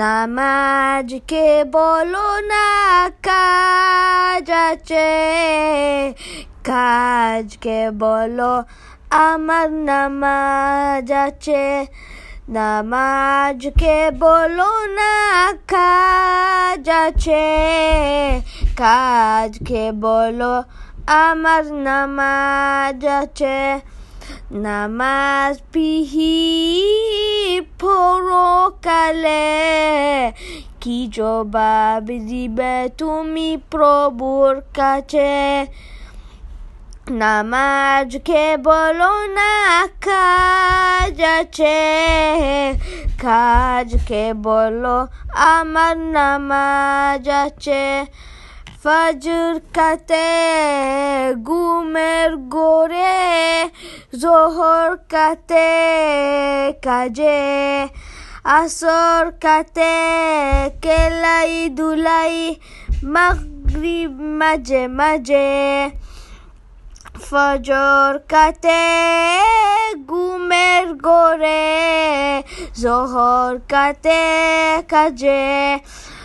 নামাজকে বলো না কাজ আছে কাজকে বলো আমার নামাজ আছে নামাজকে বলো না কাজ আছে কাজকে বলো আমার নামাজ আছে নামাজ পিহি পরকালে কি জবাব দিবে তুমি প্রভুর কাছে নামাজ কেবল না কাজ আছে কাজ কেবল আমার নামাজ আছে ফজর কাতে গুমের গোরে জোহর কাতে কাজে আসর কাতে কেলাই দুলাই মাগরিব মাঝে মাঝে ফজর কাতে ঘুমের গোরে জহর কাতে কাজে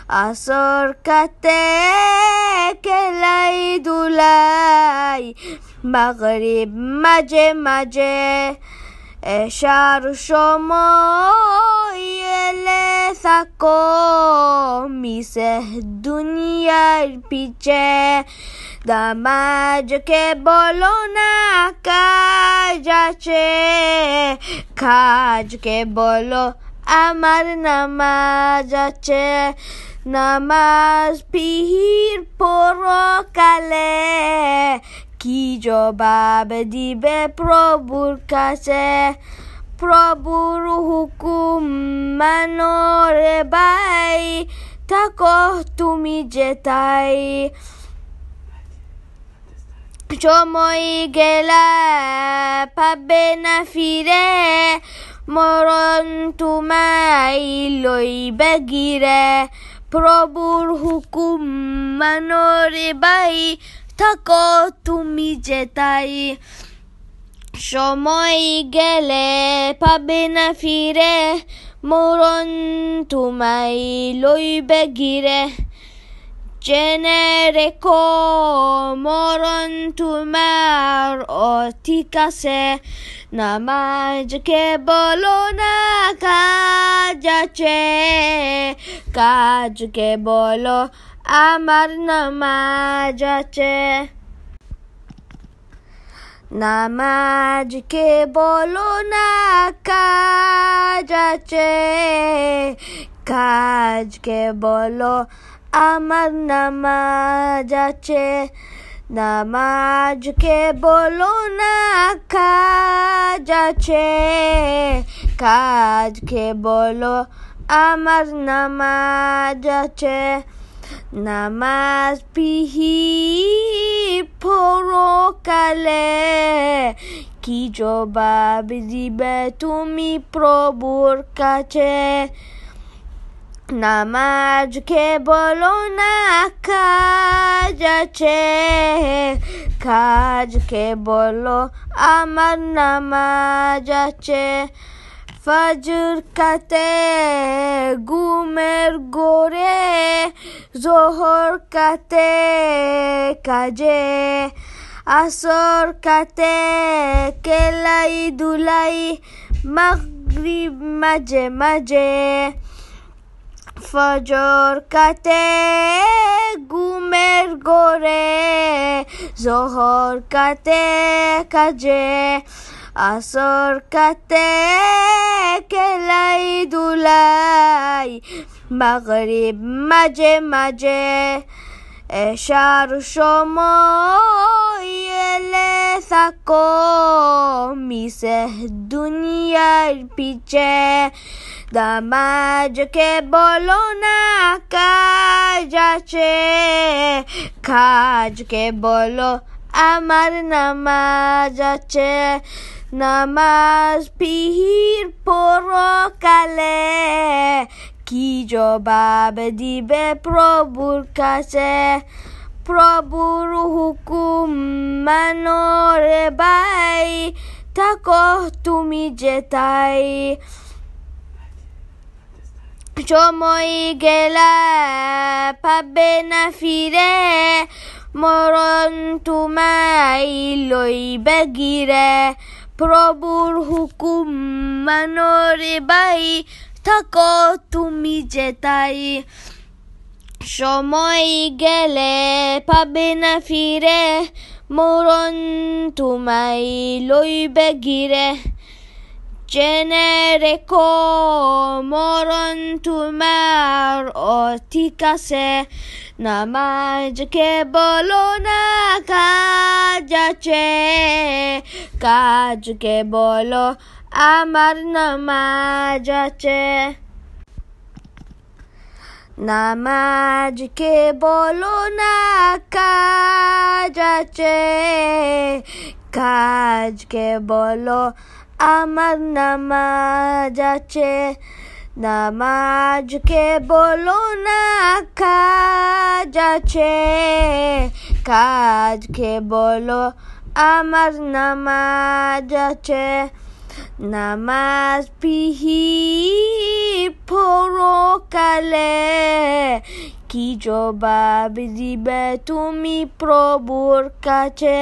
acércate que lay dulay مغرب مجه مجه اشار شما سکو میسه دنیای پیچه دمج که بالو نکجچه کج که আমার নামাজ আছে নামাজ পিহির পরকালে কি জবাব দিবে প্রভুর কাছে প্রভুর হুকুম মানরে বাই থাকো তুমি যে তাই সময় গেলা পাবে না ফিরে মরণতুমাই লৈ গিরা প্রভুর হুকুম মানরে বাই থাক তুমি যে তাই সময় গেলে পাবে না ফিরে মরণ তোমাই লৈ গিরে জেনে রেখো মরণ তোমার অধিক আছে নামাজ বলো না কাজ আছে কাজ বলো আমার নামাজ আছে নামাজ বলো না কাজ আছে কাজ বলো আমার নামাজ আছে নামাজ বলো না কাজ আছে কাজকে বলো আমার নামাজ আছে নামাজ পিহি কালে কি জবাব দিবে তুমি প্রভুর কাছে নামাজ বলো না কাজ আছে কাজ কে বলো আমার নামাজ আছে ফজর কাতে গুমের গোরে জোহর কাতে কাজে আসর কাতে কেলাই দুলাই মাগরিব মাঝে মাঝে ফজর কাটে গুমের গোরে জহর কাটে কাজে আসর কাতে খেলাই দুলাই মাগরিব মাঝে মাঝে এসার সময় এলে থাকো মিশে দুনিয়ার পিছে দামাজকে বলো না কাজ আছে কাজকে বলো আমার নামাজ আছে নামাজ পিহির পরকালে jo Kijoba probur proburkase probur hukum manore bai takoh tumi jetai চমই pa পাবে না ফিরে মরণ তোমাই লইবে গিরে প্রভুর হুকুম মানরে বাই থাকো তুমি যে তাই সময় গেলে পাবে না ফিরে মরণ তোমাই লইবে গিরে জেনে রেখো মরণ তোমার ও ঠিক আছে নামাজ কে বলো না কাজ আছে কাজ কে বলো আমার নামাজ আছে নামাজকে বলো না কাজ আছে কাজকে বলো আমার নামাজ আছে নামাজকে বলো না কাজ আছে কাজকে বলো আমার নামাজ আছে namas pihi poro kale ki jo babi di betumi probur kace.